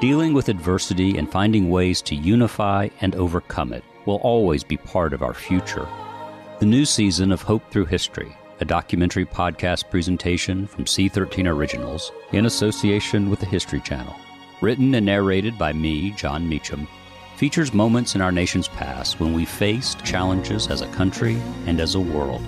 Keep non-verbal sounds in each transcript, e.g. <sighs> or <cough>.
Dealing with adversity and finding ways to unify and overcome it will always be part of our future. The new season of Hope Through History, a documentary podcast presentation from C13 Originals in association with the History Channel, written and narrated by me, John Meacham, features moments in our nation's past when we faced challenges as a country and as a world.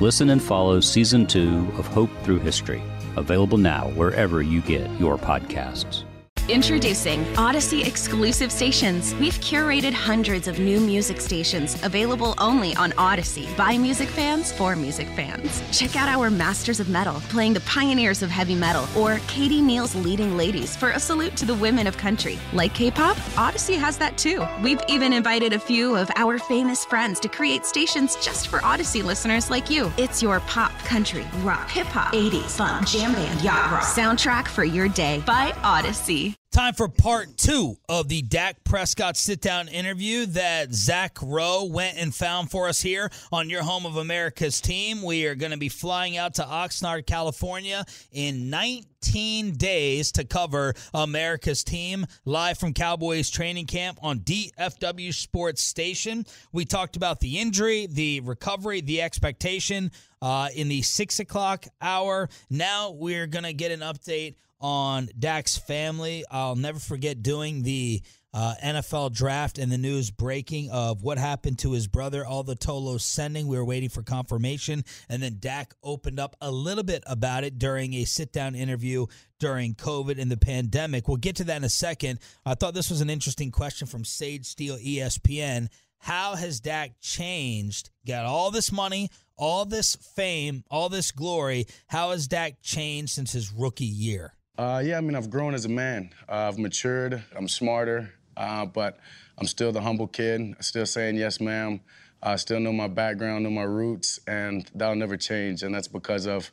Listen and follow Season 2 of Hope Through History, available now wherever you get your podcasts. Introducing Odyssey exclusive stations. We've curated hundreds of new music stations available only on Odyssey by music fans for music fans. Check out our Masters of Metal playing the pioneers of heavy metal or Katie Neal's leading ladies for a salute to the women of country. Like K pop, Odyssey has that too. We've even invited a few of our famous friends to create stations just for Odyssey listeners like you. It's your pop, country, rock, hip hop, 80s, funk, jam band, yacht rock soundtrack for your day by Odyssey. Time for part two of the Dak Prescott sit down interview that Zach Rowe went and found for us here on your home of America's team. We are going to be flying out to Oxnard, California in 19 days to cover America's team live from Cowboys training camp on DFW Sports Station. We talked about the injury, the recovery, the expectation uh, in the six o'clock hour. Now we're going to get an update on Dak's family. I'll never forget doing the uh, NFL draft and the news breaking of what happened to his brother, all the Tolos sending. We were waiting for confirmation. And then Dak opened up a little bit about it during a sit down interview during COVID and the pandemic. We'll get to that in a second. I thought this was an interesting question from Sage Steele ESPN. How has Dak changed? Got all this money, all this fame, all this glory. How has Dak changed since his rookie year? Uh, yeah, I mean, I've grown as a man. Uh, I've matured. I'm smarter, uh, but I'm still the humble kid. Still saying yes, ma'am. Uh, I still know my background, know my roots, and that'll never change. And that's because of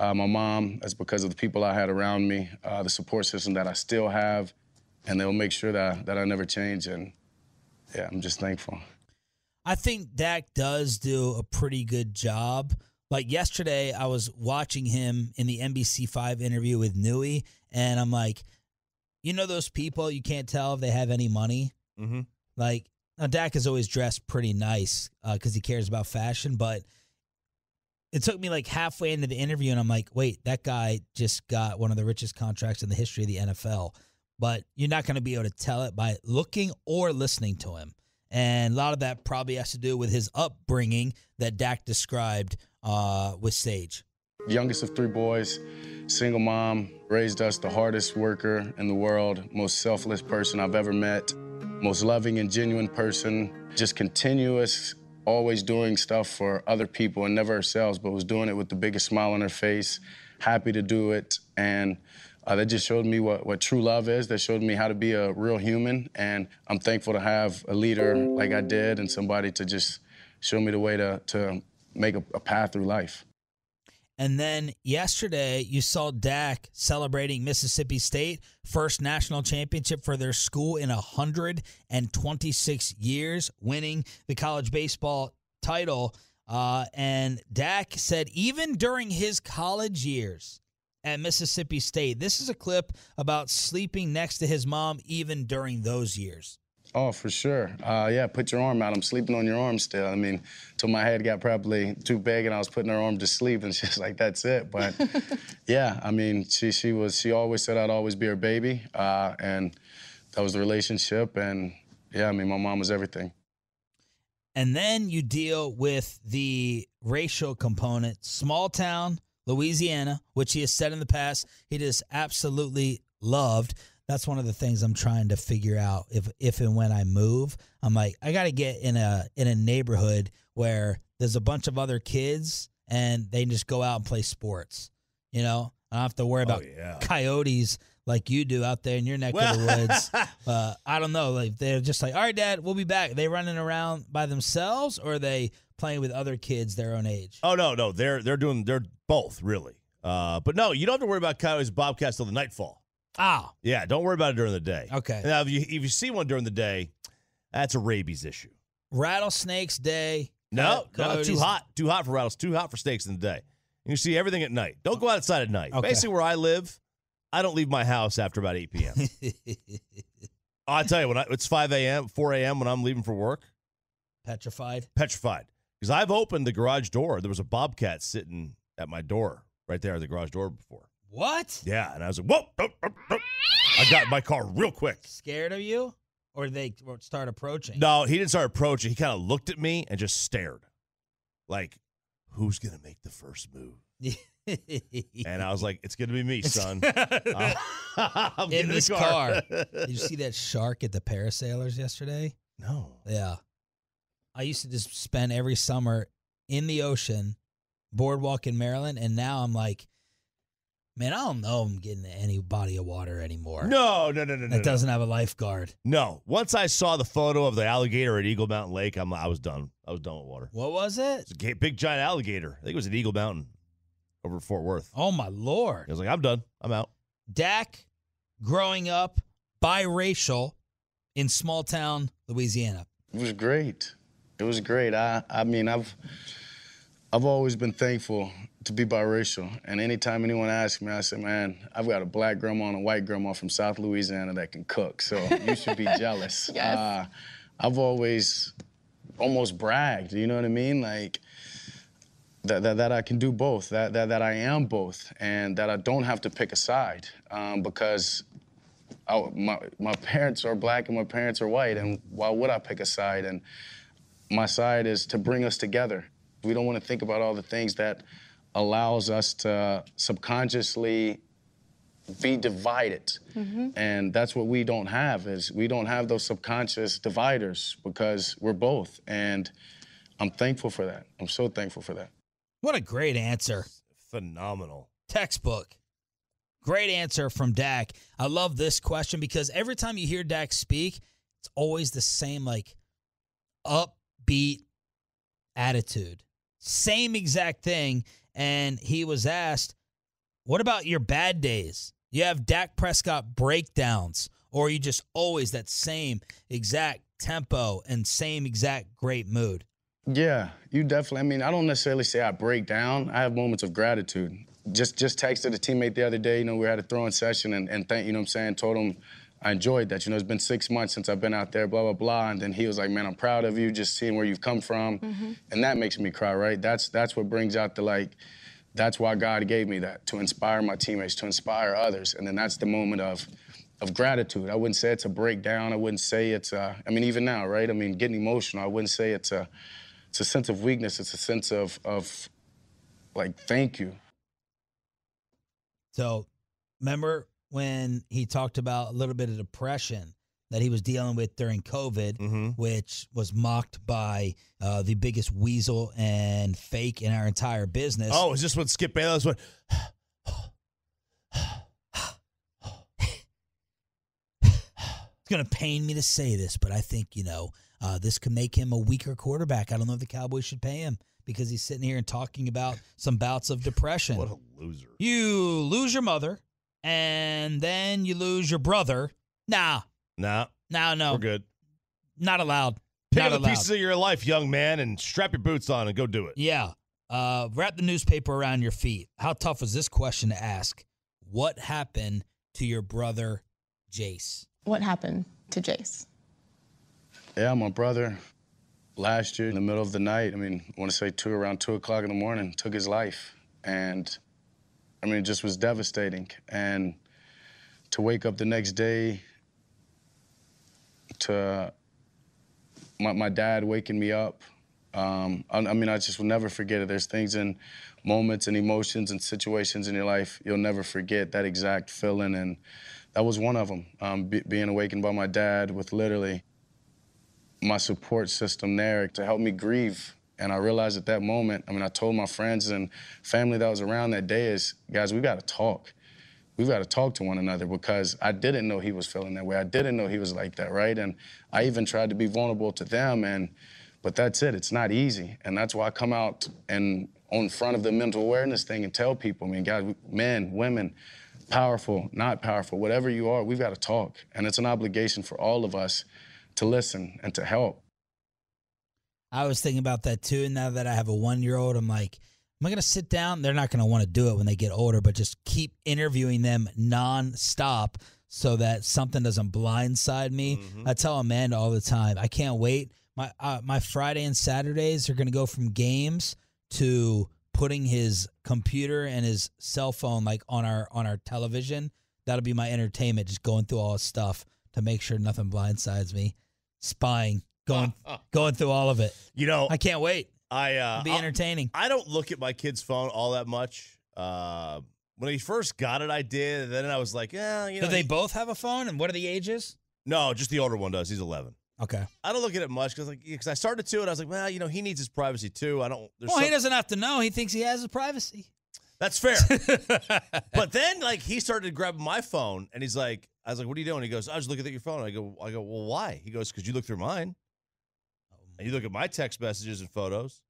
uh, my mom. That's because of the people I had around me, uh, the support system that I still have, and they'll make sure that I, that I never change. And yeah, I'm just thankful. I think Dak does do a pretty good job like yesterday, I was watching him in the NBC5 interview with Nui, and I'm like, you know, those people, you can't tell if they have any money. Mm-hmm. Like, now Dak is always dressed pretty nice because uh, he cares about fashion, but it took me like halfway into the interview, and I'm like, wait, that guy just got one of the richest contracts in the history of the NFL. But you're not going to be able to tell it by looking or listening to him. And a lot of that probably has to do with his upbringing that Dak described uh, with Sage. Youngest of three boys, single mom, raised us the hardest worker in the world, most selfless person I've ever met, most loving and genuine person, just continuous, always doing stuff for other people and never ourselves, but was doing it with the biggest smile on her face, happy to do it. And uh, that just showed me what, what true love is. That showed me how to be a real human. And I'm thankful to have a leader like I did and somebody to just show me the way to, to make a, a path through life. And then yesterday, you saw Dak celebrating Mississippi State first national championship for their school in 126 years, winning the college baseball title. Uh, and Dak said, even during his college years at Mississippi State, this is a clip about sleeping next to his mom even during those years. Oh, for sure. Uh, yeah, put your arm out. I'm sleeping on your arm still. I mean, till my head got probably too big and I was putting her arm to sleep and she's <laughs> like, that's it. But <laughs> yeah, I mean, she she was she always said I'd always be her baby, uh, and that was the relationship. And yeah, I mean, my mom was everything. And then you deal with the racial component, small town Louisiana, which he has said in the past he just absolutely loved that's one of the things I'm trying to figure out if if and when I move. I'm like, I gotta get in a in a neighborhood where there's a bunch of other kids and they just go out and play sports. You know? I don't have to worry oh, about oh, yeah. coyotes like you do out there in your neck well, of the woods. <laughs> uh, I don't know. Like they're just like, all right, Dad, we'll be back. Are they running around by themselves, or are they playing with other kids their own age? Oh no, no, they're they're doing they're both really. Uh, but no, you don't have to worry about coyotes bobcats till the nightfall. Ah. Yeah, don't worry about it during the day. Okay. Now, if you, if you see one during the day, that's a rabies issue. Rattlesnakes Day. No, no, too hot. Too hot for rattles. Too hot for snakes in the day. You see everything at night. Don't go outside at night. Okay. Basically, where I live, I don't leave my house after about 8 p.m. <laughs> I tell you, when I, it's 5 a.m., 4 a.m. when I'm leaving for work. Petrified. Petrified. Because I've opened the garage door. There was a bobcat sitting at my door right there at the garage door before. What? Yeah, and I was like, whoa! I got in my car real quick. Scared of you, or they start approaching? No, he didn't start approaching. He kind of looked at me and just stared, like, "Who's gonna make the first move?" <laughs> and I was like, "It's gonna be me, son." <laughs> <laughs> I'm in this car. car. Did you see that shark at the Parasailers yesterday? No. Yeah, I used to just spend every summer in the ocean, boardwalk in Maryland, and now I'm like Man, I don't know if I'm getting any body of water anymore. No, no, no, no, no. That doesn't have a lifeguard. No. Once I saw the photo of the alligator at Eagle Mountain Lake, I'm I was done. I was done with water. What was it? a big giant alligator. I think it was at Eagle Mountain over Fort Worth. Oh my lord. I was like, I'm done. I'm out. Dak growing up biracial in small town Louisiana. It was great. It was great. I I mean, I've I've always been thankful to be biracial. And anytime anyone asks me, I say, man, I've got a black grandma and a white grandma from South Louisiana that can cook, so you should be <laughs> jealous. Yes. Uh, I've always almost bragged, you know what I mean? Like, that, that, that I can do both, that, that, that I am both, and that I don't have to pick a side um, because I, my, my parents are black and my parents are white, and why would I pick a side? And my side is to bring us together. We don't want to think about all the things that allows us to subconsciously be divided. Mm-hmm. And that's what we don't have is we don't have those subconscious dividers because we're both. And I'm thankful for that. I'm so thankful for that. What a great answer. Phenomenal. Textbook. Great answer from Dak. I love this question because every time you hear Dak speak, it's always the same like upbeat attitude. Same exact thing and he was asked, What about your bad days? You have Dak Prescott breakdowns, or are you just always that same exact tempo and same exact great mood? Yeah, you definitely. I mean, I don't necessarily say I break down. I have moments of gratitude. Just just texted a teammate the other day. You know, we had a throwing session, and, and thank you know what I'm saying. Told him I enjoyed that. You know, it's been six months since I've been out there, blah, blah, blah. And then he was like, man, I'm proud of you, just seeing where you've come from. Mm-hmm. And that makes me cry, right? That's that's what brings out the like, that's why God gave me that, to inspire my teammates, to inspire others. And then that's the moment of of gratitude. I wouldn't say it's a breakdown. I wouldn't say it's I mean, even now, right? I mean, getting emotional, I wouldn't say it's a it's a sense of weakness. It's a sense of of like thank you. So remember when he talked about a little bit of depression that he was dealing with during COVID, mm-hmm. which was mocked by uh, the biggest weasel and fake in our entire business. Oh, is this what Skip Bayless went? it's going to pain me to say this, but I think, you know, uh, this could make him a weaker quarterback. I don't know if the Cowboys should pay him because he's sitting here and talking about some bouts of depression. what a loser. You lose your mother and then you lose your brother. Nah. Nah. Nah, no. We're good. Not allowed. Pick up the pieces of your life, young man, and strap your boots on and go do it. Yeah. Uh, wrap the newspaper around your feet. How tough was this question to ask? What happened to your brother, Jace? What happened to Jace? Yeah, my brother last year in the middle of the night, I mean, I want to say two around two o'clock in the morning, took his life. And I mean, it just was devastating. And to wake up the next day to my, my dad waking me up, um, I, I, mean, I just will never forget it. There's things and moments and emotions and situations in your life you'll never forget that exact feeling. And that was one of them, um, being awakened by my dad with literally my support system there to help me grieve and I realized at that moment, I mean, I told my friends and family that was around that day is, guys, we got to talk. We've got to talk to one another because I didn't know he was feeling that way. I didn't know he was like that, right? And I even tried to be vulnerable to them. And, but that's it. It's not easy. And that's why I come out and on front of the mental awareness thing and tell people, I mean, guys, men, women, powerful, not powerful, whatever you are, we've got to talk. And it's an obligation for all of us to listen and to help. I was thinking about that too. And now that I have a one year old, I'm like, am I going to sit down? They're not going to want to do it when they get older, but just keep interviewing them nonstop so that something doesn't blindside me. Mm-hmm. I tell Amanda all the time, I can't wait. My uh, my Friday and Saturdays are going to go from games to putting his computer and his cell phone like on our on our television. That'll be my entertainment, just going through all his stuff to make sure nothing blindsides me. Spying going <laughs> going through all of it. You know, I can't wait. I uh, It'll be entertaining. I, I, don't look at my kid's phone all that much. Uh, when he first got it, I did. And then I was like, yeah, you know. Do they he, both have a phone? And what are the ages? No, just the older one does. He's eleven. Okay. I don't look at it much because like because I started to, and I was like, well, you know, he needs his privacy too. I don't. Well, some- he doesn't have to know. He thinks he has his privacy. That's fair. <laughs> but then like he started grabbing my phone, and he's like, I was like, what are you doing? He goes, I was looking at your phone. I go, I go, well, why? He goes, because you look through mine. And you look at my text messages and photos,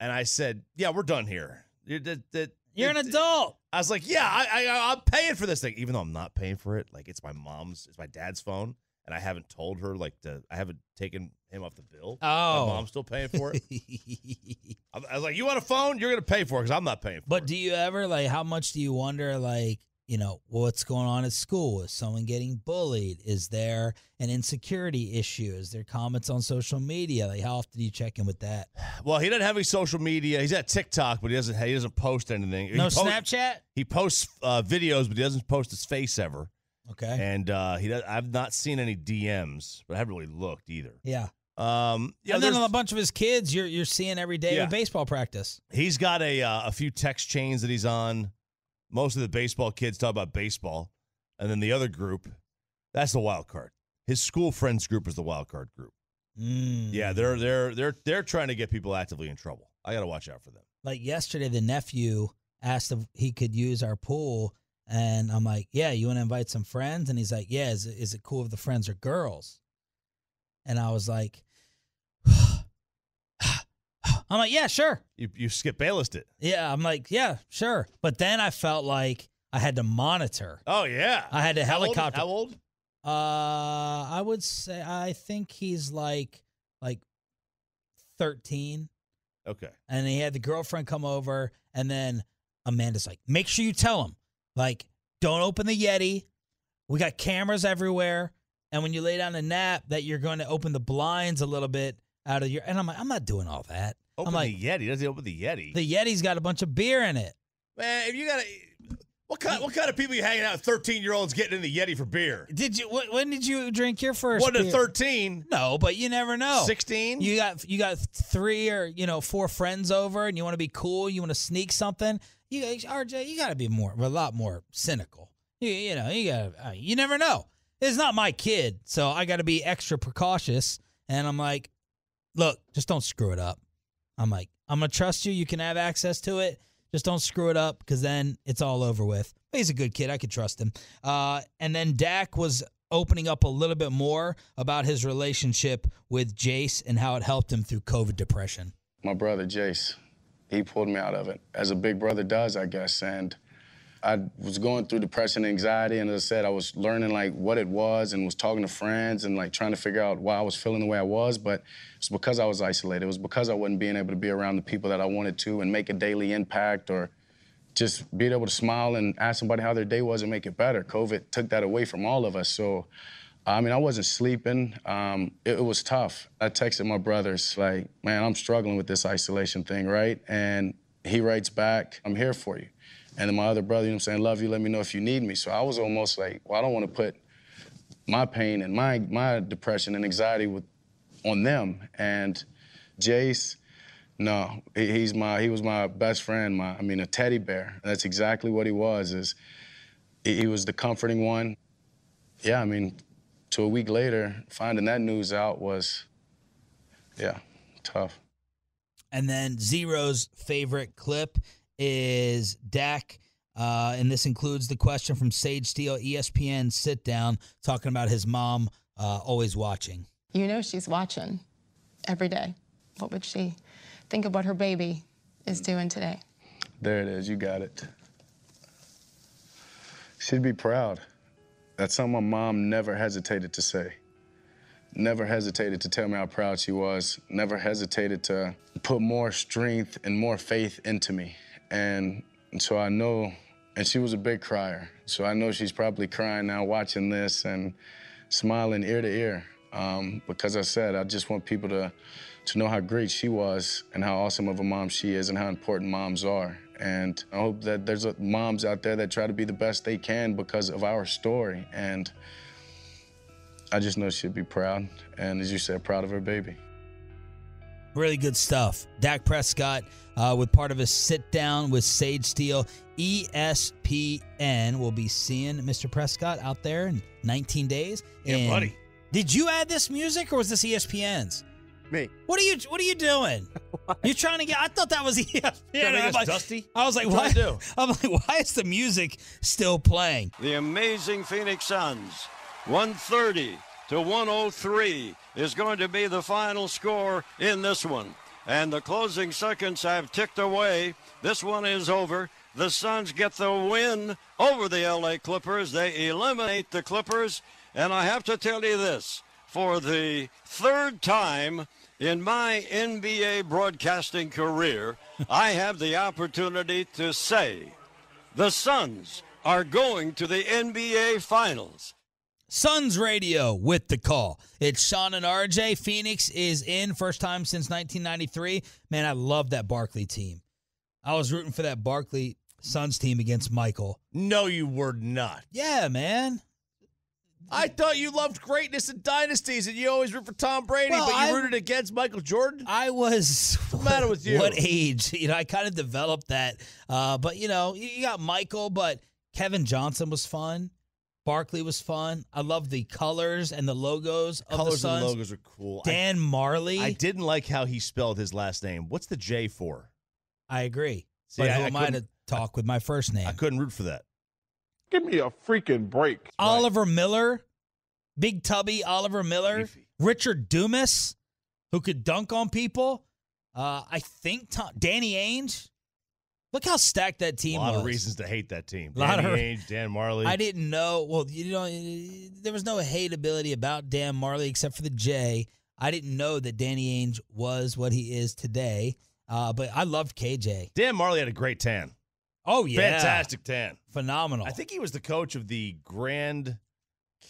and I said, "Yeah, we're done here. You're, You're it, an adult." I was like, "Yeah, I, I, I'm paying for this thing, even though I'm not paying for it. Like, it's my mom's, it's my dad's phone, and I haven't told her. Like, to, I haven't taken him off the bill. Oh, my mom's still paying for it. <laughs> I was like, "You want a phone? You're gonna pay for it because I'm not paying for but it." But do you ever like? How much do you wonder like? you know, what's going on at school? Is someone getting bullied? Is there an insecurity issue? Is there comments on social media? Like, how often do you check in with that? Well, he doesn't have any social media. He's at TikTok, but he doesn't. He doesn't post anything. No he Snapchat. He posts uh, videos, but he doesn't post his face ever. Okay. And uh, he does, I've not seen any DMs, but I haven't really looked either. Yeah. Um, yeah, and then a bunch of his kids you're you're seeing every day yeah. with baseball practice. He's got a uh, a few text chains that he's on most of the baseball kids talk about baseball, and then the other group, that's the wild card. His school friends group is the wild card group. Mm. Yeah, they're they're they're they're trying to get people actively in trouble. I got to watch out for them. Like yesterday, the nephew asked if he could use our pool, and I'm like, "Yeah, you want to invite some friends?" And he's like, "Yeah, is, is it cool if the friends are girls?" And I was like. <sighs> I'm like, yeah, sure. You, you skip Bayless it. Yeah, I'm like, yeah, sure. But then I felt like I had to monitor. Oh yeah, I had to How old- helicopter. How old? Uh, I would say I think he's like like thirteen, Okay. and he had the girlfriend come over, and then Amanda's like, "Make sure you tell him, like, don't open the Yeti. We got cameras everywhere, and when you lay down a nap, that you're going to open the blinds a little bit out of your." And I'm like, "I'm not doing all that. Open like, the Yeti. Doesn't open the Yeti. The Yeti's got a bunch of beer in it. Man, if you got to. What kind, what kind of people you hanging out with 13 year olds getting in the Yeti for beer? Did you when did you drink your first? What to 13? No, but you never know. 16? You got you got 3 or you know 4 friends over and you want to be cool, you want to sneak something. You RJ, you got to be more a lot more cynical. You, you know, you got uh, you never know. It's not my kid, so I got to be extra precautious and I'm like, look, just don't screw it up. I'm like, I'm gonna trust you. You can have access to it. Just don't screw it up because then it's all over with. But he's a good kid. I could trust him. Uh, and then Dak was opening up a little bit more about his relationship with Jace and how it helped him through COVID depression. My brother Jace, he pulled me out of it, as a big brother does, I guess. And I was going through depression and anxiety, and as I said, I was learning like what it was and was talking to friends and like trying to figure out why I was feeling the way I was. But it's because I was isolated. It was because I wasn't being able to be around the people that I wanted to and make a daily impact or just be able to smile and ask somebody how their day was and make it better. COVID took that away from all of us. So, I mean, I wasn't sleeping. Um, it, it was tough. I texted my brothers, like, man, I'm struggling with this isolation thing, right? And he writes back, I'm here for you. And then my other brother, you know what I'm saying, love you, let me know if you need me. So I was almost like, well, I don't want to put my pain and my my depression and anxiety with on them. And Jace, no, he's my he was my best friend, my I mean a teddy bear. That's exactly what he was, is he was the comforting one. Yeah, I mean, to a week later, finding that news out was yeah, tough. And then Zero's favorite clip is Dak. Uh, and this includes the question from Sage Steele, ESPN sit down, talking about his mom uh, always watching. You know, she's watching every day. What would she think of what her baby is doing today? There it is. You got it. She'd be proud. That's something my mom never hesitated to say. Never hesitated to tell me how proud she was. Never hesitated to put more strength and more faith into me. And so I know, and she was a big crier. So I know she's probably crying now watching this and smiling ear to ear. Um, because I said, I just want people to, to know how great she was and how awesome of a mom she is and how important moms are. And I hope that there's moms out there that try to be the best they can because of our story. And I just know she'd be proud. And as you said, proud of her baby. Really good stuff. Dak Prescott uh, with part of a sit down with Sage Steele. ESPN will be seeing Mr. Prescott out there in 19 days. Yeah, and buddy. Did you add this music or was this ESPN's? Me. What are you What are you doing? <laughs> You're trying to get. I thought that was <laughs> ESPN. yeah, like, dusty. I was like, what? Do? <laughs> I'm like, why is the music still playing? The amazing Phoenix Suns, 130 to 103 is going to be the final score in this one. And the closing seconds have ticked away. This one is over. The Suns get the win over the LA Clippers. They eliminate the Clippers. And I have to tell you this for the third time in my NBA broadcasting career, <laughs> I have the opportunity to say the Suns are going to the NBA Finals. Suns Radio with the call. It's Sean and RJ. Phoenix is in first time since 1993. Man, I love that Barkley team. I was rooting for that Barkley Suns team against Michael. No, you were not. Yeah, man. I thought you loved greatness and dynasties, and you always root for Tom Brady, well, but you I, rooted against Michael Jordan. I was. What's the matter with you? What age? You know, I kind of developed that. Uh, but you know, you got Michael, but Kevin Johnson was fun. Barkley was fun. I love the colors and the logos. Of colors the Suns. and logos are cool. Dan Marley. I, didn't like how he spelled his last name. What's the J for? I agree. See, but I, who am I to talk I, with my first name? I couldn't root for that. Give me a freaking break. Oliver right. Miller, Big Tubby Oliver Miller, Richard Dumas, who could dunk on people. Uh, I think Tom, Danny Ainge. Look how stacked that team was. A lot was. of reasons to hate that team. A lot Danny of Ainge, Dan Marley. I didn't know. Well, you know, there was no hateability about Dan Marley except for the J. I didn't know that Danny Ainge was what he is today. Uh, but I loved KJ. Dan Marley had a great tan. Oh yeah, fantastic tan, phenomenal. I think he was the coach of the Grand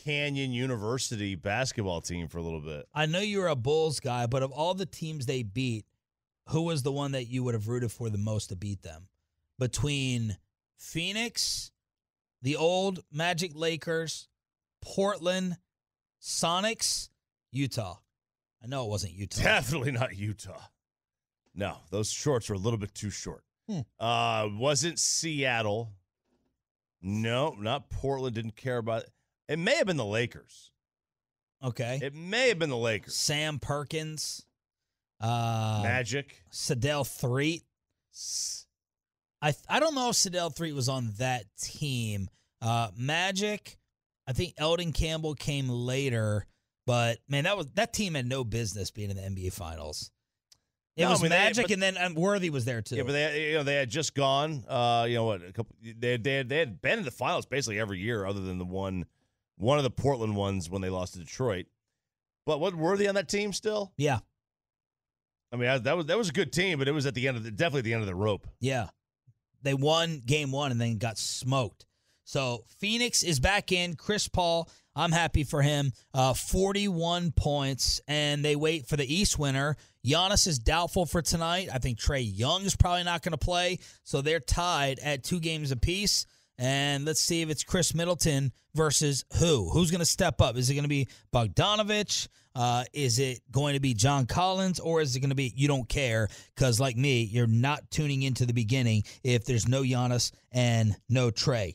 Canyon University basketball team for a little bit. I know you're a Bulls guy, but of all the teams they beat, who was the one that you would have rooted for the most to beat them? between Phoenix, the old Magic Lakers, Portland, Sonics, Utah. I know it wasn't Utah. Definitely not Utah. No, those shorts were a little bit too short. Hmm. Uh, wasn't Seattle. No, not Portland. Didn't care about it. It may have been the Lakers. Okay. It may have been the Lakers. Sam Perkins. Uh, Magic. Sadell three. S- I I don't know if Sidell Three was on that team. Uh, Magic, I think Eldon Campbell came later, but man, that was that team had no business being in the NBA Finals. It no, was I mean, Magic, they, but, and then um, Worthy was there too. Yeah, but they you know they had just gone. Uh, you know what? A couple they had, they had, they had been in the finals basically every year, other than the one one of the Portland ones when they lost to Detroit. But what Worthy on that team still? Yeah. I mean, I, that was that was a good team, but it was at the end of the, definitely the end of the rope. Yeah. They won game one and then got smoked. So Phoenix is back in. Chris Paul, I'm happy for him. Uh, 41 points, and they wait for the East winner. Giannis is doubtful for tonight. I think Trey Young is probably not going to play, so they're tied at two games apiece. And let's see if it's Chris Middleton versus who. Who's going to step up? Is it going to be Bogdanovich? Uh, is it going to be John Collins? Or is it going to be you don't care? Because, like me, you're not tuning into the beginning if there's no Giannis and no Trey.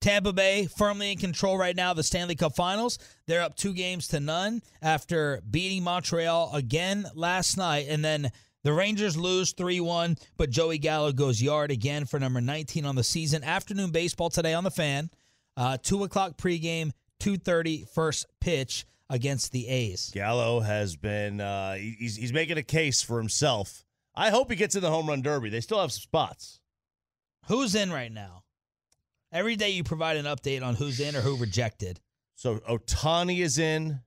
Tampa Bay firmly in control right now of the Stanley Cup Finals. They're up two games to none after beating Montreal again last night and then the Rangers lose 3 1, but Joey Gallo goes yard again for number 19 on the season. Afternoon baseball today on the fan. Uh, 2 o'clock pregame, 2.30 first pitch against the A's. Gallo has been, uh, he's, he's making a case for himself. I hope he gets in the home run derby. They still have some spots. Who's in right now? Every day you provide an update on who's in or who rejected. So Otani is in.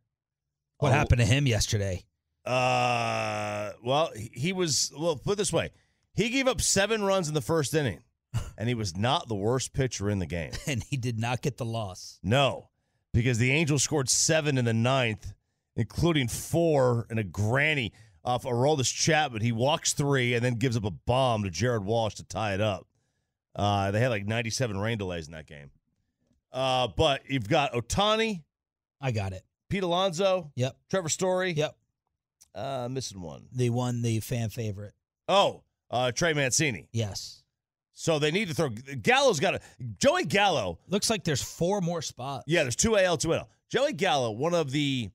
What oh, happened to him yesterday? Uh, well, he was. Well, put this way, he gave up seven runs in the first inning, <laughs> and he was not the worst pitcher in the game. <laughs> and he did not get the loss. No, because the Angels scored seven in the ninth, including four and a granny off Aroldis Chapman. He walks three and then gives up a bomb to Jared Walsh to tie it up. Uh, they had like 97 rain delays in that game. Uh, but you've got Otani. I got it. Pete Alonso. Yep. Trevor Story. Yep. Uh, missing one. They won the fan favorite. Oh, uh, Trey Mancini. Yes. So they need to throw. Gallo's got a Joey Gallo. Looks like there's four more spots. Yeah, there's two AL, two NL. Joey Gallo, one of the.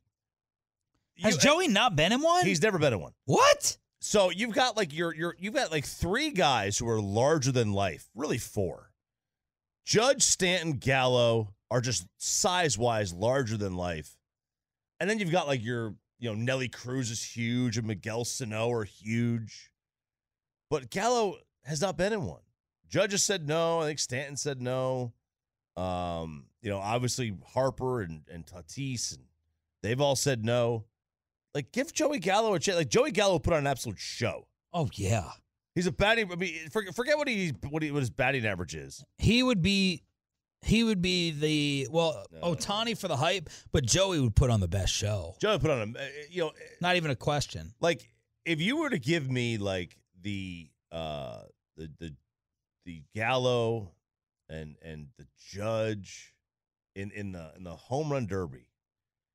Has you, Joey not been in one? He's never been in one. What? So you've got like your your you've got like three guys who are larger than life. Really four. Judge Stanton Gallo are just size wise larger than life, and then you've got like your you know, Nelly Cruz is huge and Miguel Sano are huge. But Gallo has not been in one. Judges said no. I think Stanton said no. Um, you know, obviously Harper and, and Tatis and they've all said no. Like, give Joey Gallo a chance. Like Joey Gallo put on an absolute show. Oh yeah, he's a batting. I mean, forget, what he what, he, what his batting average is. He would be he would be the well no. Otani for the hype, but Joey would put on the best show. Joey put on a uh, you know uh, not even a question. Like if you were to give me like the uh the the the Gallo and and the Judge in in the in the home run derby,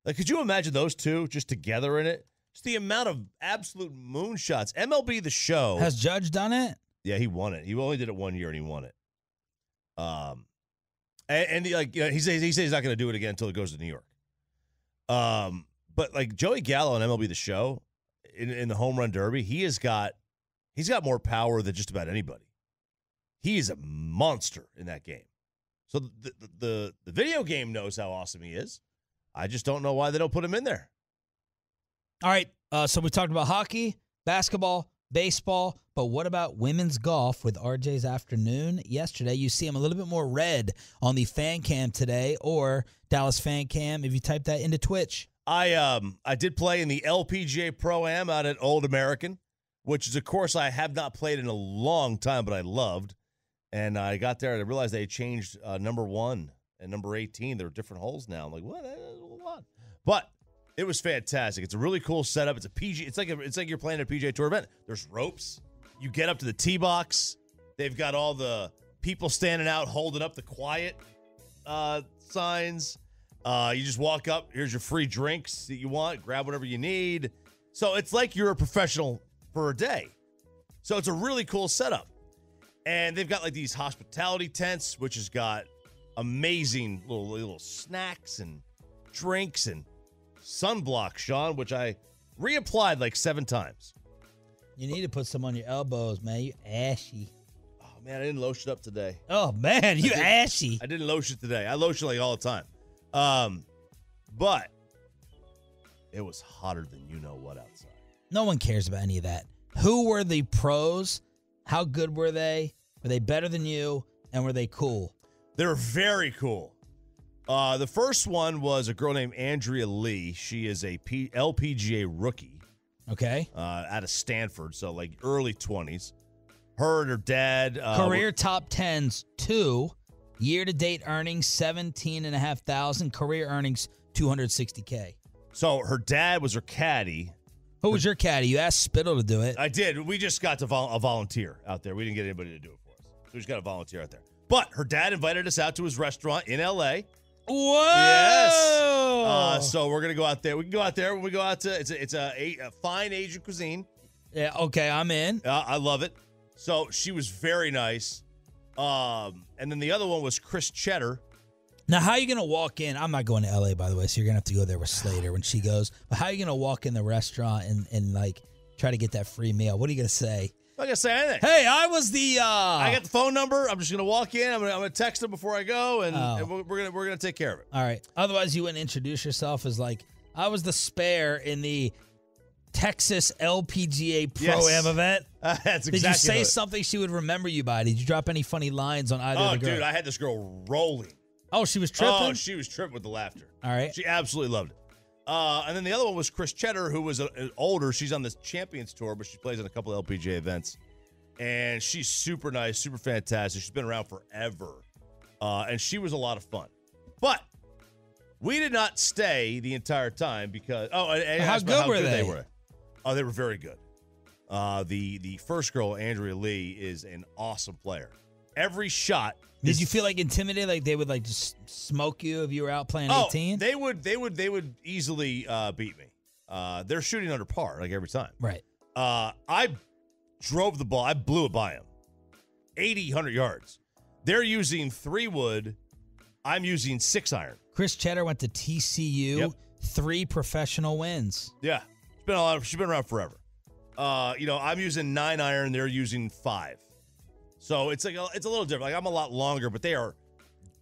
like could you imagine those two just together in it? Just the amount of absolute moonshots. MLB the Show has Judge done it. Yeah, he won it. He only did it one year and he won it. Um, and, and he, like you know, he says he says he's not going to do it again until it goes to New York. Um, but like Joey Gallo on MLB The Show in, in the home run derby, he has got he's got more power than just about anybody. He is a monster in that game. So the, the the, the video game knows how awesome he is. I just don't know why they don't put him in there. All right. Uh, so we talked about hockey, basketball, baseball, but what about women's golf with RJ's afternoon yesterday? You see him a little bit more red on the fan cam today or Dallas fan cam if you type that into Twitch. I um I did play in the LPGA Pro Am out at Old American, which is a course I have not played in a long time, but I loved. And I got there and I realized they changed uh, number one and number eighteen. There are different holes now. I'm like, what? But it was fantastic. It's a really cool setup. It's a PG. It's like a, it's like you're playing a PJ Tour event. There's ropes. You get up to the tee box. They've got all the people standing out holding up the quiet uh, signs. Uh, you just walk up. Here's your free drinks that you want. Grab whatever you need. So it's like you're a professional for a day. So it's a really cool setup. And they've got like these hospitality tents, which has got amazing little little snacks and drinks and sunblock, Sean, which I reapplied like seven times. You need to put some on your elbows, man. You ashy. Oh man, I didn't lotion up today. Oh man, you I ashy. I didn't lotion today. I lotion like all the time. Um, but it was hotter than you know what outside. No one cares about any of that. Who were the pros? How good were they? Were they better than you? And were they cool? They were very cool. Uh, the first one was a girl named Andrea Lee. She is a P- LPGA rookie. Okay. Uh, out of Stanford, so like early 20s. Her and her dad. Uh, Career top 10s, two. Year to date earnings, 17,500. Career earnings, 260K. So her dad was her caddy. Who was your caddy? You asked Spittle to do it. I did. We just got to vol- a volunteer out there. We didn't get anybody to do it for us. we just got a volunteer out there. But her dad invited us out to his restaurant in LA. Whoa! Yes. Uh, so we're gonna go out there. We can go out there. We go out to it's a, it's a, a fine Asian cuisine. Yeah. Okay, I'm in. Uh, I love it. So she was very nice. Um, and then the other one was Chris Cheddar. Now, how are you going to walk in? I'm not going to LA, by the way, so you're going to have to go there with Slater when she goes. But how are you going to walk in the restaurant and, and like try to get that free meal? What are you going to say? not gonna say anything. Hey, I was the. Uh, I got the phone number. I'm just gonna walk in. I'm gonna, I'm gonna text them before I go, and, oh. and we're, we're, gonna we're gonna take care of it. All right. Otherwise, you wouldn't introduce yourself as like I was the spare in the Texas LPGA Pro Am yes. event. Uh, <laughs> that's Did exactly. Did you say something she would remember you by? Did you drop any funny lines on either? Oh, of the girls? dude, I had this girl rolling. Oh, she was tripping. Oh, she was tripping with the laughter. All right, she absolutely loved it. Uh, and then the other one was Chris Cheddar, who was a, uh, uh, older. She's on the Champions Tour, but she plays in a couple LPGA events. And she's super nice, super fantastic. She's been around forever. Uh, and she was a lot of fun. But we did not stay the entire time because oh, and, and how, good, how were good they? they? were. Oh, they were very good. Uh, the the first girl, Andrea Lee, is an awesome player every shot. Did you feel like intimidated? Like they would like just smoke you if you were out playing oh, 18? They would. They would. They would easily uh, beat me. Uh, they're shooting under par like every time. Right. Uh, I drove the ball. I blew it by him. 80, 100 yards. They're using three wood. I'm using six iron. Chris Cheddar went to TCU. Yep. Three professional wins. Yeah. It's been, a of, she's been around forever. Uh, you know, I'm using nine iron. They're using five. So it's like a, it's a little different. Like I'm a lot longer, but they are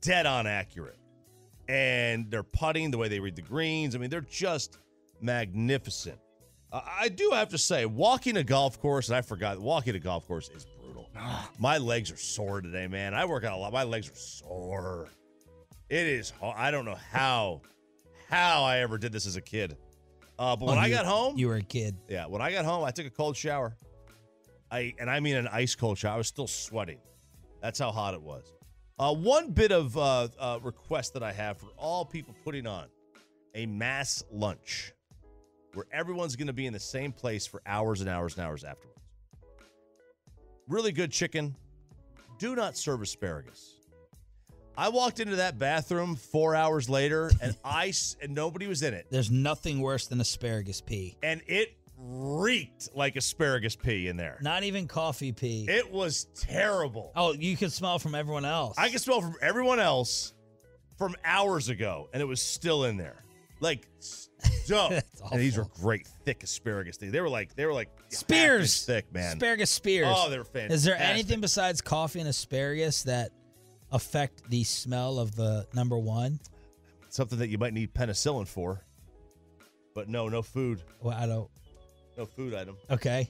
dead on accurate. And they're putting the way they read the greens. I mean, they're just magnificent. Uh, I do have to say, walking a golf course, and I forgot, walking a golf course is brutal. Ah. My legs are sore today, man. I work out a lot. My legs are sore. It is. I don't know how, how I ever did this as a kid. Uh, but when oh, you, I got home, you were a kid. Yeah, when I got home, I took a cold shower. I and I mean an ice cold shower. I was still sweating. That's how hot it was. Uh, one bit of uh, uh, request that I have for all people putting on a mass lunch where everyone's going to be in the same place for hours and hours and hours afterwards. Really good chicken. Do not serve asparagus. I walked into that bathroom four hours later and <laughs> ice and nobody was in it. There's nothing worse than asparagus pee. And it reeked like asparagus pee in there. Not even coffee pee. It was terrible. Oh, you could smell from everyone else. I could smell from everyone else from hours ago, and it was still in there. Like <laughs> and these were great thick asparagus things. They were like they were like spears thick, man. Asparagus spears. Oh, they're fantastic. Is there anything besides coffee and asparagus that affect the smell of the number one? Something that you might need penicillin for. But no, no food. Well, I don't no food item. Okay.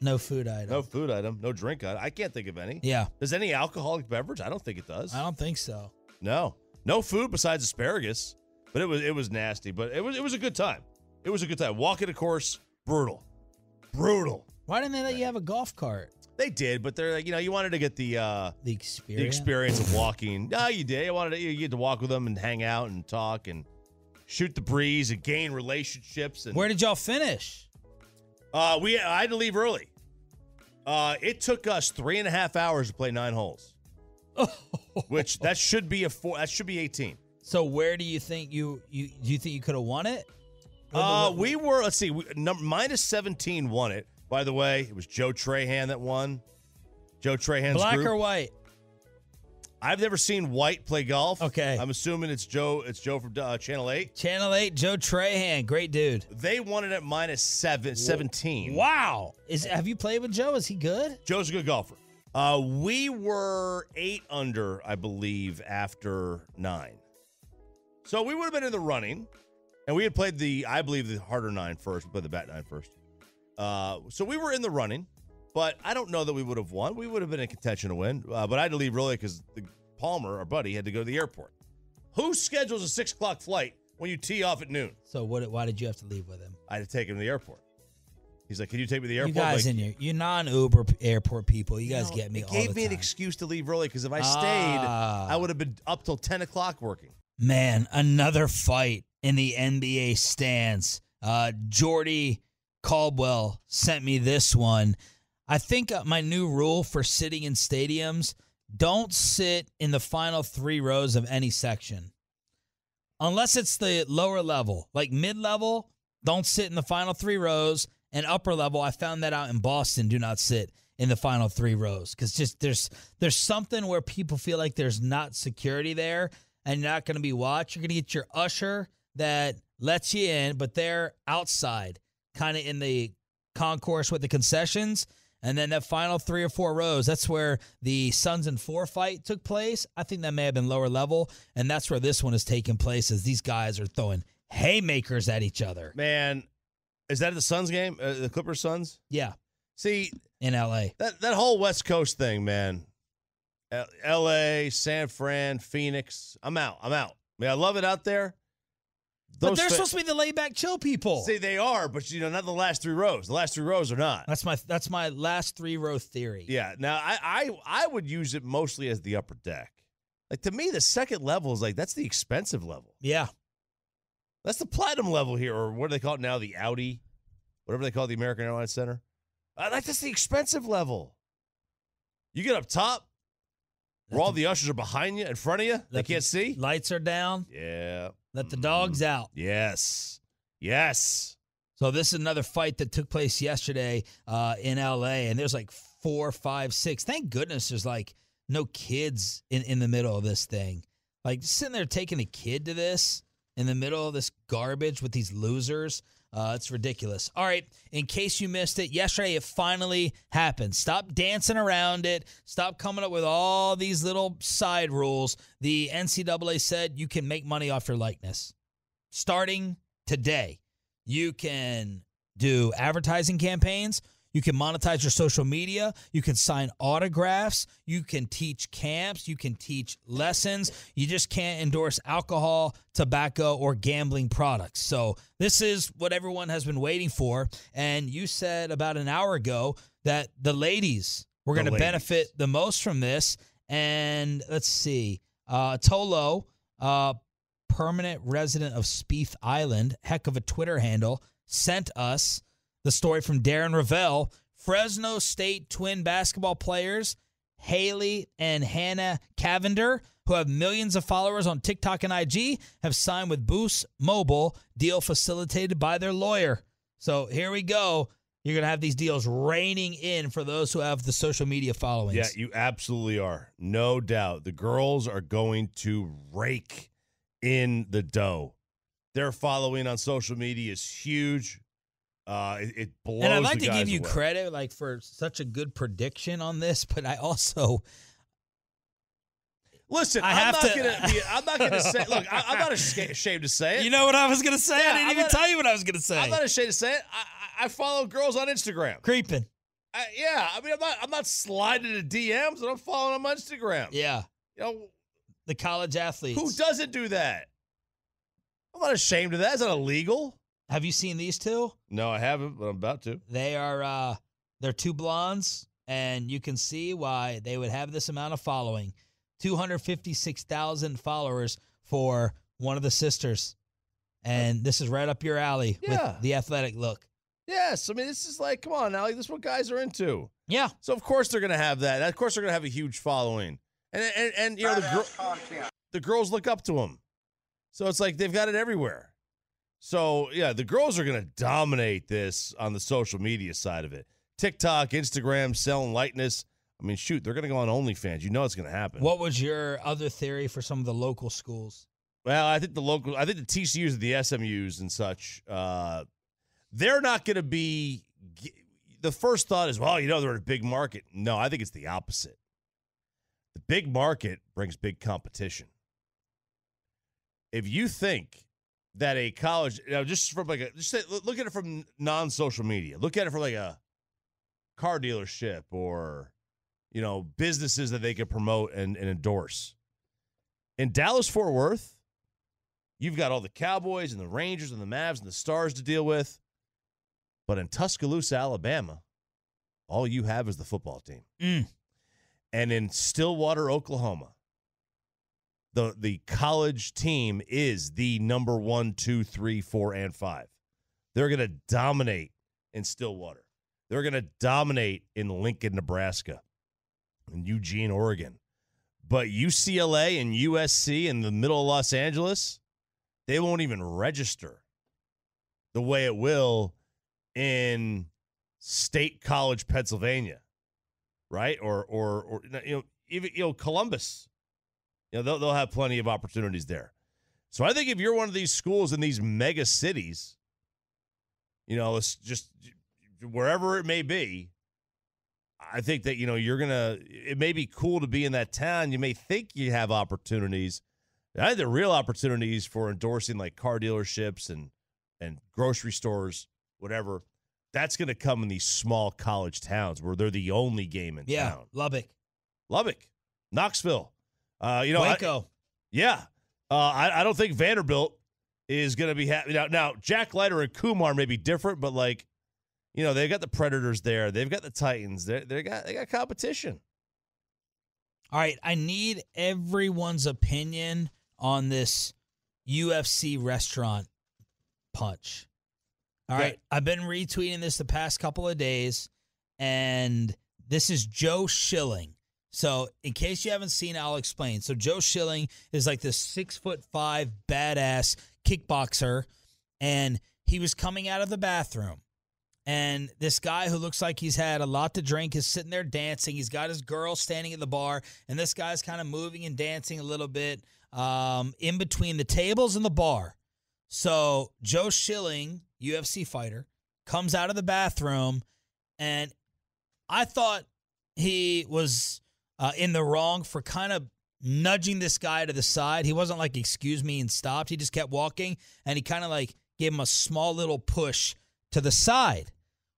No food item. No food item. No drink item. I can't think of any. Yeah. Does any alcoholic beverage? I don't think it does. I don't think so. No. No food besides asparagus. But it was it was nasty. But it was it was a good time. It was a good time. Walking a course, brutal. Brutal. Why didn't they let you have a golf cart? They did, but they're like, you know, you wanted to get the uh the experience the experience of walking. No, <laughs> you did. You wanted to, you get to walk with them and hang out and talk and shoot the breeze and gain relationships and Where did y'all finish? Uh, we I had to leave early. Uh, it took us three and a half hours to play nine holes, <laughs> which that should be a four. That should be eighteen. So where do you think you you do you think you could have won it? Uh, we were let's see, we, number, minus seventeen won it. By the way, it was Joe Trahan that won. Joe Trahan's black group. or white. I've never seen White play golf. Okay. I'm assuming it's Joe. It's Joe from uh, Channel Eight. Channel Eight. Joe Trahan, great dude. They won it at minus seven, 17. Wow. Is have you played with Joe? Is he good? Joe's a good golfer. Uh, we were eight under, I believe, after nine. So we would have been in the running, and we had played the, I believe, the harder nine first. We played the bat nine first. Uh, so we were in the running. But I don't know that we would have won. We would have been in contention to win. Uh, but I had to leave early because Palmer, our buddy, had to go to the airport. Who schedules a six o'clock flight when you tee off at noon? So what? Why did you have to leave with him? I had to take him to the airport. He's like, "Can you take me to the airport?" You guys like, in here, you non-Uber airport people. You guys get me. It gave me an excuse to leave early because if I stayed, I ah. would have been up till ten o'clock working. Man, another fight in the NBA stands. Uh, Jordy Caldwell sent me this one. I think uh, my new rule for sitting in stadiums don't sit in the final three rows of any section. Unless it's the lower level, like mid level, don't sit in the final three rows. And upper level, I found that out in Boston, do not sit in the final three rows because just there's there's something where people feel like there's not security there and not going to be watched. You're going to get your usher that lets you in, but they're outside, kind of in the concourse with the concessions and then that final three or four rows, that's where the Suns and Four fight took place. I think that may have been lower level, and that's where this one is taking place. As these guys are throwing haymakers at each other. Man, is that the Suns game? Uh, the Clippers Suns? Yeah. See, in LA. That that whole West Coast thing, man. L- LA, San Fran, Phoenix. I'm out. I'm out. I, mean, I love it out there but they're fa- supposed to be the laid back chill people. See, they are, but you know, not the last three rows. The last three rows are not. That's my that's my last three row theory. Yeah. Now I I, I would use it mostly as the upper deck. Like to me, the second level is like that's the expensive level. Yeah. That's the platinum level here, or what do they call it now? The Audi, whatever they call it, the American Airlines Center. Uh, like that's the expensive level. You get up top, where all the ushers are behind you, in front of you, they can't see. Lights are down. Yeah. Let the mm-hmm. dogs mm. out. Yes. Yes. So this is another fight that took place yesterday uh, in LA, and there's like four, five, six. Thank goodness there's like no kids in, in the middle of this thing. Like sitting there taking a kid to this in the middle of this garbage with these losers. Uh, it's ridiculous. All right. In case you missed it, yesterday it finally happened. Stop dancing around it. Stop coming up with all these little side rules. The NCAA said you can make money off your likeness. Starting today, you can do advertising campaigns you can monetize your social media. You can sign autographs. You can teach camps. You can teach lessons. You just can't endorse alcohol, tobacco, or gambling products. So, this is what everyone has been waiting for. And you said about an hour ago that the ladies were going to benefit the most from this. And let's see, uh, Tolo, uh, permanent resident of Spieth Island, heck of a Twitter handle, sent us the story from Darren Ravel Fresno State twin basketball players, Haley and Hannah Cavender, who have millions of followers on TikTok and IG, have signed with Boost Mobile, deal facilitated by their lawyer. So here we go. You're going to have these deals raining in for those who have the social media followings. Yeah, you absolutely are. No doubt. The girls are going to rake in the dough. Their following on social media is huge. Uh, it, it blows. And I'd like to give you away. credit, like for such a good prediction on this, but I also Listen, I am not to, gonna. Be, I'm not gonna say. Look, I, am not <laughs> ashamed to say it. You know what I was gonna say? Yeah, I didn't I'm even not, tell you what I was gonna say. I'm not ashamed to say it. I, I follow girls on Instagram. Creeping. I, yeah, I mean, I'm not. I'm not sliding to DMs, and I'm following them on Instagram. Yeah. You know, the college athletes. Who doesn't do that? I'm not ashamed of that. Is that illegal? Have you seen these two? No, I haven't, but I'm about to. They are uh they're two blondes, and you can see why they would have this amount of following. 256,000 followers for one of the sisters. And this is right up your alley yeah. with the athletic look. Yes. I mean, this is like, come on, Allie, this is what guys are into. Yeah. So, of course, they're going to have that. Of course, they're going to have a huge following. And, and, and you know, the, gr- the girls look up to them. So it's like they've got it everywhere. So, yeah, the girls are going to dominate this on the social media side of it. TikTok, Instagram, selling lightness. I mean, shoot, they're going to go on OnlyFans. You know it's going to happen. What was your other theory for some of the local schools? Well, I think the local, I think the TCUs, the SMUs, and such, uh, they're not going to be. The first thought is, well, you know, they're in a big market. No, I think it's the opposite. The big market brings big competition. If you think that a college you know, just from like a just say, look at it from non-social media. Look at it from like a car dealership or you know businesses that they could promote and, and endorse. In Dallas Fort Worth, you've got all the Cowboys and the Rangers and the Mavs and the Stars to deal with, but in Tuscaloosa, Alabama, all you have is the football team. Mm. And in Stillwater, Oklahoma, the the college team is the number one, two, three, four, and five. They're going to dominate in Stillwater. They're going to dominate in Lincoln, Nebraska, and Eugene, Oregon. But UCLA and USC in the middle of Los Angeles, they won't even register the way it will in State College, Pennsylvania, right? Or or or you know even you know Columbus you know, they'll, they'll have plenty of opportunities there. So I think if you're one of these schools in these mega cities, you know, it's just wherever it may be, I think that, you know, you're going to, it may be cool to be in that town. You may think you have opportunities. I think the real opportunities for endorsing like car dealerships and, and grocery stores, whatever, that's going to come in these small college towns where they're the only game in yeah, town. Lubbock. Lubbock. Knoxville. Uh, you know, Waco. I, yeah, uh, I, I, don't think Vanderbilt is going to be happy now. Now Jack Leiter and Kumar may be different, but like, you know, they've got the Predators there, they've got the Titans, they they got they got competition. All right, I need everyone's opinion on this UFC restaurant punch. All right. I've been retweeting this the past couple of days, and this is Joe Schilling. So, in case you haven't seen, I'll explain. So, Joe Schilling is like this six foot five badass kickboxer, and he was coming out of the bathroom. And this guy who looks like he's had a lot to drink is sitting there dancing. He's got his girl standing at the bar, and this guy's kind of moving and dancing a little bit um, in between the tables and the bar. So, Joe Schilling, UFC fighter, comes out of the bathroom, and I thought he was uh, in the wrong for kind of nudging this guy to the side. He wasn't like, excuse me, and stopped. He just kept walking and he kind of like gave him a small little push to the side.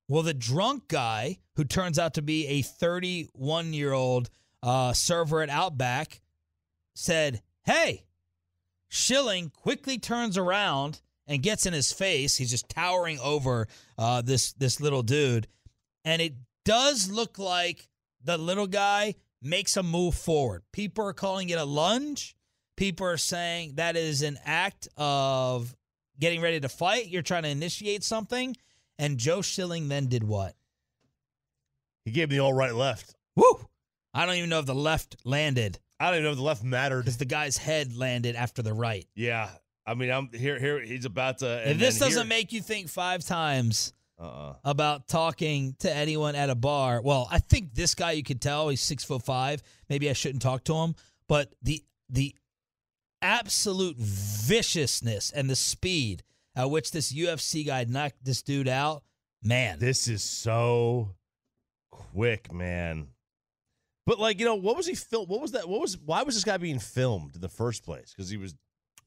Well, the drunk guy, who turns out to be a 31 year old uh, server at Outback, said, Hey, Schilling quickly turns around and gets in his face. He's just towering over uh, this this little dude, and it does look like the little guy makes a move forward. People are calling it a lunge. People are saying that is an act of getting ready to fight. You're trying to initiate something. And Joe Schilling then did what? He gave me the all right left. Woo! I don't even know if the left landed. I don't even know if the left mattered. Because the guy's head landed after the right. Yeah. I mean, I'm here. Here he's about to. If this doesn't here, make you think five times, uh-uh. about talking to anyone at a bar. Well, I think this guy you could tell he's six foot five. Maybe I shouldn't talk to him, but the the absolute viciousness and the speed at which this UFC guy knocked this dude out, man. This is so quick, man. But like, you know, what was he film? What was that? What was why was this guy being filmed in the first place? Because he was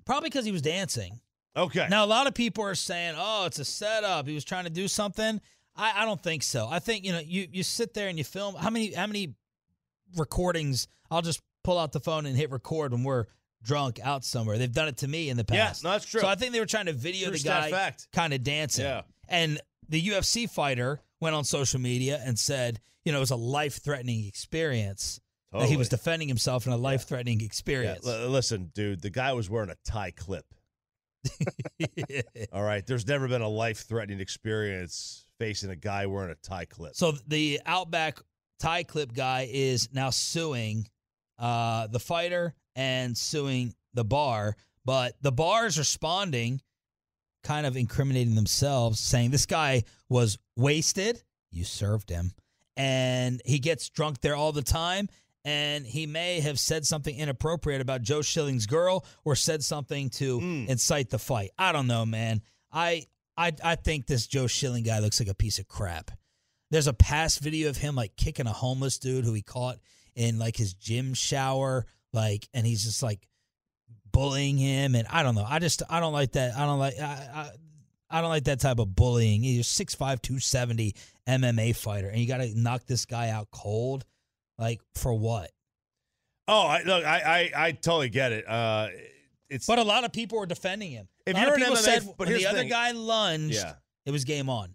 probably because he was dancing. Okay. Now, a lot of people are saying, oh, it's a setup. He was trying to do something. I, I don't think so. I think, you know, you, you sit there and you film. How many, how many recordings? I'll just pull out the phone and hit record when we're drunk out somewhere. They've done it to me in the past. Yeah, no, that's true. So I think they were trying to video true the guy kind of dancing. Yeah. And the UFC fighter went on social media and said, you know, it was a life threatening experience. Totally. That he was defending himself in a life threatening experience. Yeah. L- listen, dude, the guy was wearing a tie clip. <laughs> All right. There's never been a life threatening experience facing a guy wearing a tie clip. So the Outback tie clip guy is now suing uh, the fighter and suing the bar, but the bar is responding, kind of incriminating themselves, saying this guy was wasted. You served him. And he gets drunk there all the time and he may have said something inappropriate about Joe Schilling's girl or said something to mm. incite the fight. I don't know, man. I, I I think this Joe Schilling guy looks like a piece of crap. There's a past video of him like kicking a homeless dude who he caught in like his gym shower, like, and he's just like bullying him. And I don't know. I just I don't like that. I don't like I, I, I don't like that type of bullying. You're MMA fighter, and you got to knock this guy out cold. Like for what? Oh, I, look, I, I, I totally get it. Uh, it's but a lot of people are defending him. If you're an MMA, said, but the, the other guy lunged, yeah. it was game on.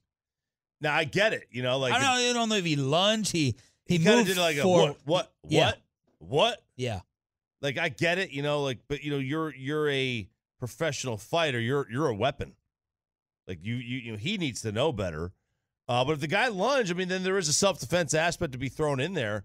Now I get it. You know, like I don't, I don't know if he lunged. He he, he kind of did like a, what what yeah. what what yeah. Like I get it. You know, like but you know you're you're a professional fighter. You're you're a weapon. Like you you you know, he needs to know better. Uh, but if the guy lunged, I mean, then there is a self defense aspect to be thrown in there.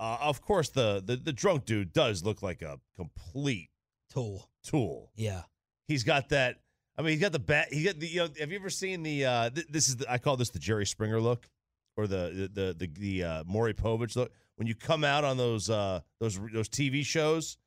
Uh, of course, the, the the drunk dude does look like a complete tool. Tool. Yeah. He's got that. I mean, he's got the bat. He got the. You know, have you ever seen the? Uh, th- this is the, I call this the Jerry Springer look, or the the the the, the uh, Maury Povich look. When you come out on those uh, those those TV shows,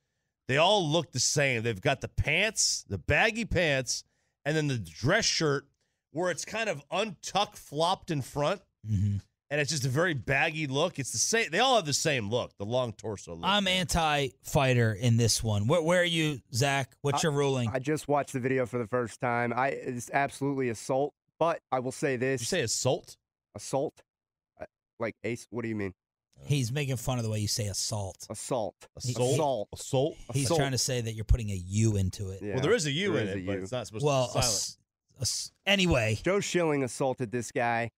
they all look the same. They've got the pants, the baggy pants, and then the dress shirt where it's kind of untucked, flopped in front. Mm-hmm and it's just a very baggy look. It's the same. They all have the same look, the long torso look. I'm anti-fighter in this one. Where, where are you, Zach? What's I, your ruling? I just watched the video for the first time. I it's absolutely assault. But I will say this: Did you say assault, assault, uh, like ace. What do you mean? He's making fun of the way you say assault. Assault. Assault. Assault. assault. He's assault. trying to say that you're putting a U into it. Yeah. Well, there is a U there in it, U. but it's not supposed well, to be silent. Ass- ass- anyway. Joe Schilling assaulted this guy,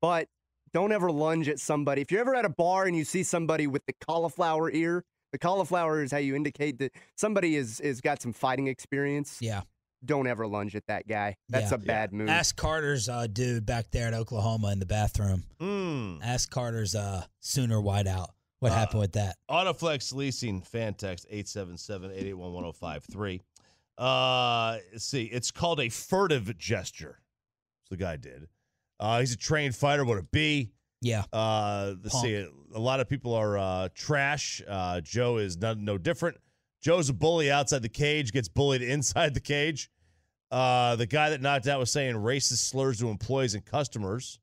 but don't ever lunge at somebody. If you're ever at a bar and you see somebody with the cauliflower ear, the cauliflower is how you indicate that somebody is is got some fighting experience. Yeah. Don't ever lunge at that guy. That's yeah. a bad yeah. move. Ask Carter's uh, dude back there at Oklahoma in the bathroom. Mm. Ask Carter's uh, Sooner wideout. What uh, happened with that? Autoflex Leasing, fan text 877 881 1053. Uh, see, it's called a furtive gesture. So the guy did. Uh, he's a trained fighter. What a B. Yeah. Uh, let's Punk. see. A lot of people are uh, trash. Uh, Joe is none, no different. Joe's a bully outside the cage, gets bullied <laughs> inside the cage. Uh, the guy that knocked out was saying racist slurs to employees and customers.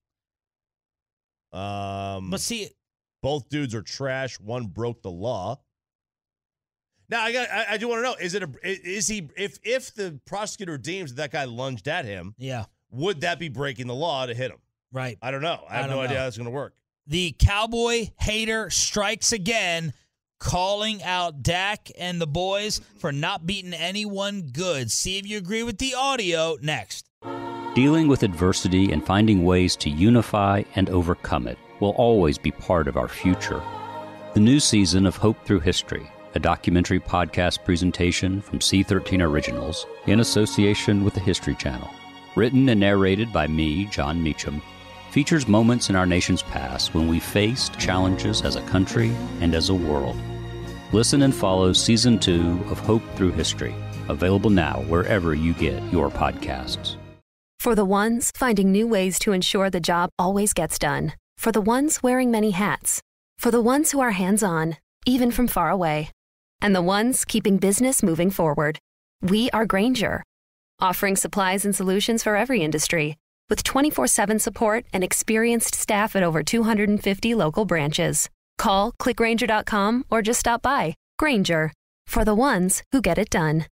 Um, but see, both dudes are trash. One broke the law. Now I got. I, I do want to know: is it a? Is he? If if the prosecutor deems that, that guy lunged at him, yeah would that be breaking the law to hit him? Right. I don't know. I have I no know. idea how that's going to work. The cowboy hater strikes again, calling out Dak and the boys for not beating anyone good. See if you agree with the audio next. Dealing with adversity and finding ways to unify and overcome it will always be part of our future. The new season of Hope Through History, a documentary podcast presentation from C13 Originals in association with the History Channel written and narrated by me, John Meacham, features moments in our nation's past when we faced challenges as a country and as a world. Listen and follow Season 2 of Hope Through History, available now wherever you get your podcasts. For the ones finding new ways to ensure the job always gets done, for the ones wearing many hats, for the ones who are hands on, even from far away, and the ones keeping business moving forward, we are Granger offering supplies and solutions for every industry, with 24 7 support and experienced staff at over 250 local branches. Call clickgranger.com or just stop by. Granger, for the ones who get it done.